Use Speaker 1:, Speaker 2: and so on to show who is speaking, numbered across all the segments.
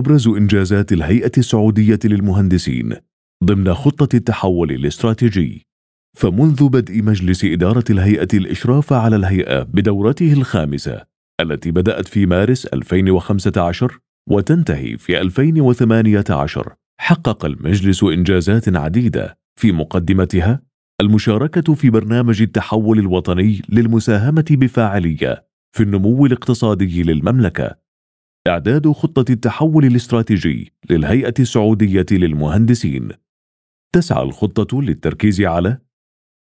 Speaker 1: أبرز إنجازات الهيئة السعودية للمهندسين ضمن خطة التحول الاستراتيجي فمنذ بدء مجلس إدارة الهيئة الإشراف على الهيئة بدورته الخامسة التي بدأت في مارس 2015 وتنتهي في 2018 حقق المجلس إنجازات عديدة في مقدمتها المشاركة في برنامج التحول الوطني للمساهمة بفاعلية في النمو الاقتصادي للمملكة إعداد خطة التحول الاستراتيجي للهيئة السعودية للمهندسين تسعى الخطة للتركيز على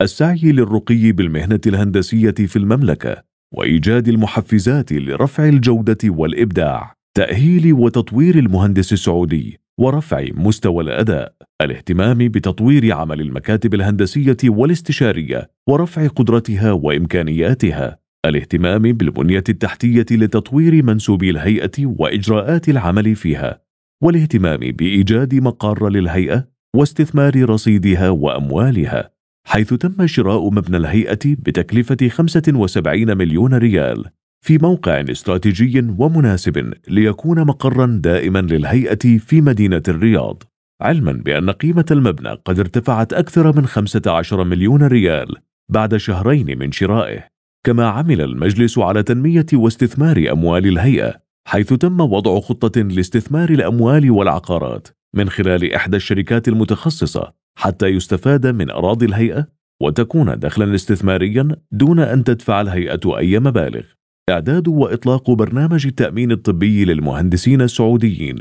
Speaker 1: السعي للرقي بالمهنة الهندسية في المملكة وإيجاد المحفزات لرفع الجودة والإبداع تأهيل وتطوير المهندس السعودي ورفع مستوى الأداء الاهتمام بتطوير عمل المكاتب الهندسية والاستشارية ورفع قدرتها وإمكانياتها الاهتمام بالبنية التحتية لتطوير منسوبي الهيئة وإجراءات العمل فيها والاهتمام بإيجاد مقر للهيئة واستثمار رصيدها وأموالها حيث تم شراء مبنى الهيئة بتكلفة 75 مليون ريال في موقع استراتيجي ومناسب ليكون مقرا دائما للهيئة في مدينة الرياض علما بأن قيمة المبنى قد ارتفعت أكثر من 15 مليون ريال بعد شهرين من شرائه كما عمل المجلس على تنمية واستثمار أموال الهيئة حيث تم وضع خطة لاستثمار الأموال والعقارات من خلال إحدى الشركات المتخصصة حتى يستفاد من أراضي الهيئة وتكون دخلا استثماريا دون أن تدفع الهيئة أي مبالغ إعداد وإطلاق برنامج التأمين الطبي للمهندسين السعوديين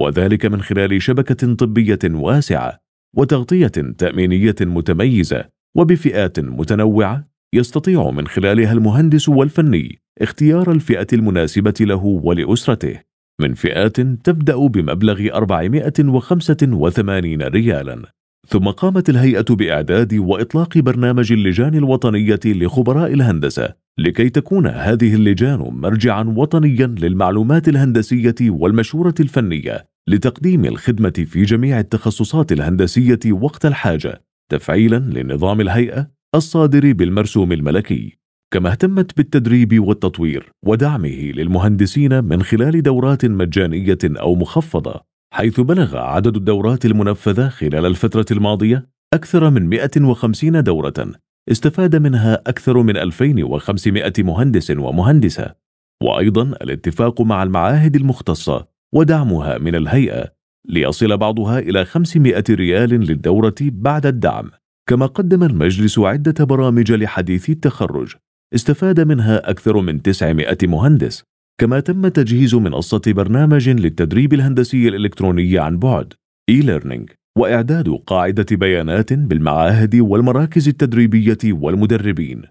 Speaker 1: وذلك من خلال شبكة طبية واسعة وتغطية تأمينية متميزة وبفئات متنوعة يستطيع من خلالها المهندس والفني اختيار الفئة المناسبة له ولأسرته من فئات تبدأ بمبلغ 485 ريالاً ثم قامت الهيئة بإعداد وإطلاق برنامج اللجان الوطنية لخبراء الهندسة لكي تكون هذه اللجان مرجعا وطنيا للمعلومات الهندسية والمشورة الفنية لتقديم الخدمة في جميع التخصصات الهندسية وقت الحاجة تفعيلا لنظام الهيئة الصادر بالمرسوم الملكي كما اهتمت بالتدريب والتطوير ودعمه للمهندسين من خلال دورات مجانية أو مخفضة حيث بلغ عدد الدورات المنفذة خلال الفترة الماضية أكثر من 150 دورة استفاد منها أكثر من 2500 مهندس ومهندسة وأيضا الاتفاق مع المعاهد المختصة ودعمها من الهيئة ليصل بعضها إلى 500 ريال للدورة بعد الدعم كما قدم المجلس عدة برامج لحديثي التخرج استفاد منها أكثر من 900 مهندس كما تم تجهيز منصة برنامج للتدريب الهندسي الإلكتروني عن بعد e-learning وإعداد قاعدة بيانات بالمعاهد والمراكز التدريبية والمدربين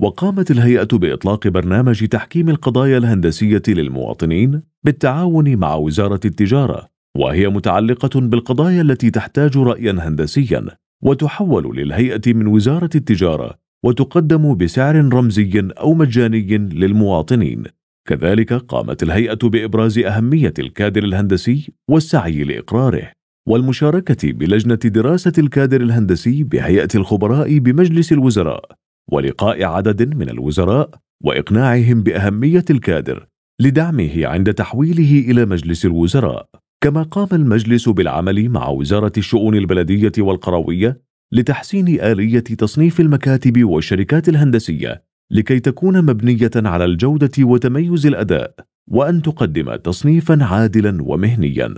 Speaker 1: وقامت الهيئة بإطلاق برنامج تحكيم القضايا الهندسية للمواطنين بالتعاون مع وزارة التجارة وهي متعلقة بالقضايا التي تحتاج رأيا هندسيا وتحول للهيئة من وزارة التجارة وتقدم بسعر رمزي أو مجاني للمواطنين كذلك قامت الهيئة بإبراز أهمية الكادر الهندسي والسعي لإقراره والمشاركة بلجنة دراسة الكادر الهندسي بهيئة الخبراء بمجلس الوزراء ولقاء عدد من الوزراء وإقناعهم بأهمية الكادر لدعمه عند تحويله إلى مجلس الوزراء كما قام المجلس بالعمل مع وزارة الشؤون البلدية والقروية لتحسين آلية تصنيف المكاتب والشركات الهندسية لكي تكون مبنية على الجودة وتميز الأداء وأن تقدم تصنيفا عادلا ومهنيا.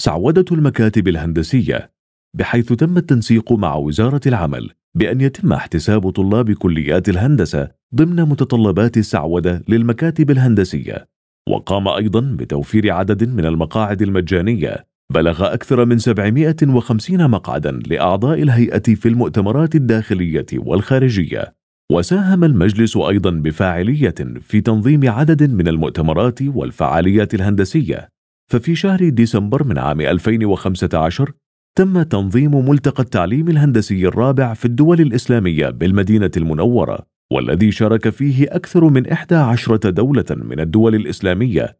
Speaker 1: سعودة المكاتب الهندسية بحيث تم التنسيق مع وزارة العمل بأن يتم احتساب طلاب كليات الهندسة ضمن متطلبات السعودة للمكاتب الهندسية وقام أيضا بتوفير عدد من المقاعد المجانية بلغ أكثر من 750 مقعدا لأعضاء الهيئة في المؤتمرات الداخلية والخارجية وساهم المجلس أيضا بفاعلية في تنظيم عدد من المؤتمرات والفعاليات الهندسية ففي شهر ديسمبر من عام 2015 تم تنظيم ملتقى التعليم الهندسي الرابع في الدول الإسلامية بالمدينة المنورة والذي شارك فيه أكثر من 11 دولة من الدول الإسلامية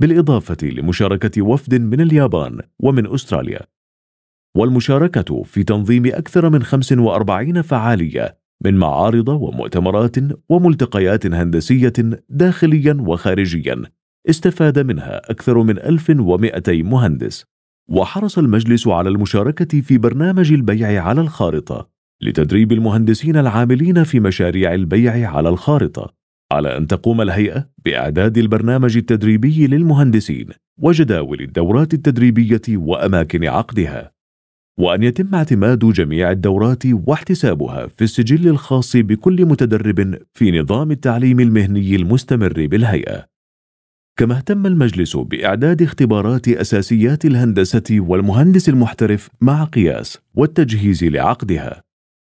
Speaker 1: بالإضافة لمشاركة وفد من اليابان ومن أستراليا والمشاركة في تنظيم أكثر من 45 فعالية من معارض ومؤتمرات وملتقيات هندسية داخليا وخارجيا استفاد منها أكثر من 1200 مهندس وحرص المجلس على المشاركة في برنامج البيع على الخارطة لتدريب المهندسين العاملين في مشاريع البيع على الخارطة على أن تقوم الهيئة بإعداد البرنامج التدريبي للمهندسين وجداول الدورات التدريبية وأماكن عقدها وأن يتم اعتماد جميع الدورات واحتسابها في السجل الخاص بكل متدرب في نظام التعليم المهني المستمر بالهيئة كما اهتم المجلس بإعداد اختبارات أساسيات الهندسة والمهندس المحترف مع قياس والتجهيز لعقدها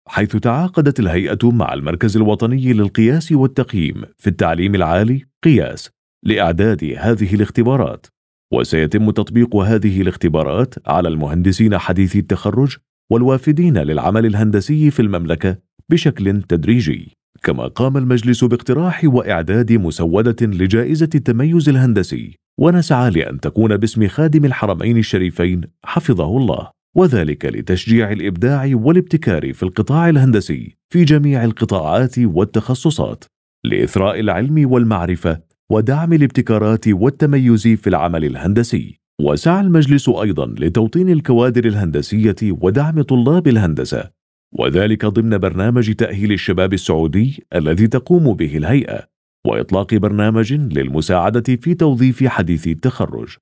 Speaker 1: حيث تعاقدت الهيئة مع المركز الوطني للقياس والتقييم في التعليم العالي قياس لإعداد هذه الاختبارات وسيتم تطبيق هذه الاختبارات على المهندسين حديثي التخرج والوافدين للعمل الهندسي في المملكة بشكل تدريجي كما قام المجلس باقتراح وإعداد مسودة لجائزة التميز الهندسي ونسعى لأن تكون باسم خادم الحرمين الشريفين حفظه الله وذلك لتشجيع الإبداع والابتكار في القطاع الهندسي في جميع القطاعات والتخصصات لإثراء العلم والمعرفة ودعم الابتكارات والتميز في العمل الهندسي وسعى المجلس أيضا لتوطين الكوادر الهندسية ودعم طلاب الهندسة وذلك ضمن برنامج تأهيل الشباب السعودي الذي تقوم به الهيئة وإطلاق برنامج للمساعدة في توظيف حديثي التخرج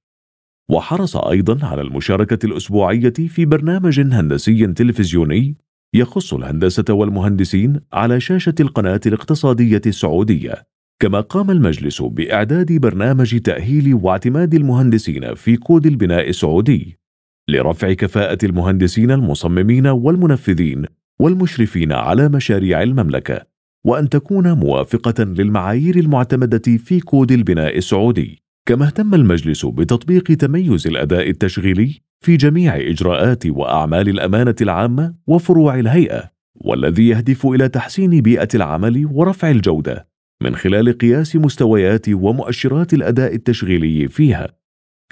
Speaker 1: وحرص أيضا على المشاركة الأسبوعية في برنامج هندسي تلفزيوني يخص الهندسة والمهندسين على شاشة القناة الاقتصادية السعودية كما قام المجلس بإعداد برنامج تأهيل واعتماد المهندسين في كود البناء السعودي لرفع كفاءة المهندسين المصممين والمنفذين والمشرفين على مشاريع المملكة وأن تكون موافقة للمعايير المعتمدة في كود البناء السعودي كما اهتم المجلس بتطبيق تميز الأداء التشغيلي في جميع إجراءات وأعمال الأمانة العامة وفروع الهيئة والذي يهدف إلى تحسين بيئة العمل ورفع الجودة من خلال قياس مستويات ومؤشرات الأداء التشغيلي فيها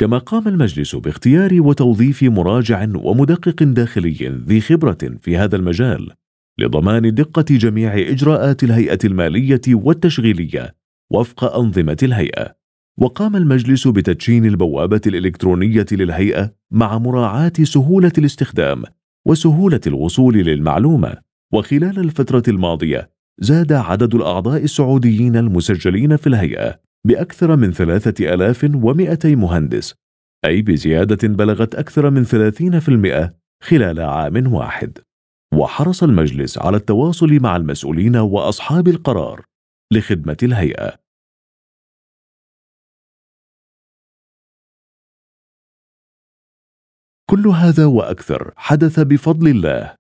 Speaker 1: كما قام المجلس باختيار وتوظيف مراجع ومدقق داخلي ذي خبرة في هذا المجال لضمان دقة جميع إجراءات الهيئة المالية والتشغيلية وفق أنظمة الهيئة وقام المجلس بتدشين البوابة الإلكترونية للهيئة مع مراعاة سهولة الاستخدام وسهولة الوصول للمعلومة وخلال الفترة الماضية زاد عدد الأعضاء السعوديين المسجلين في الهيئة بأكثر من 3200 مهندس أي بزيادة بلغت أكثر من 30% خلال عام واحد وحرص المجلس على التواصل مع المسؤولين وأصحاب القرار لخدمة الهيئة كل هذا واكثر حدث بفضل الله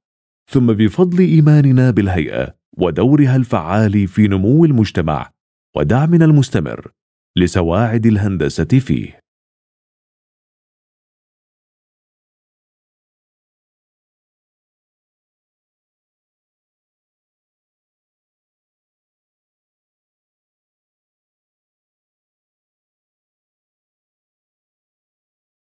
Speaker 1: ثم بفضل ايماننا بالهيئه ودورها الفعال في نمو المجتمع ودعمنا المستمر لسواعد الهندسه فيه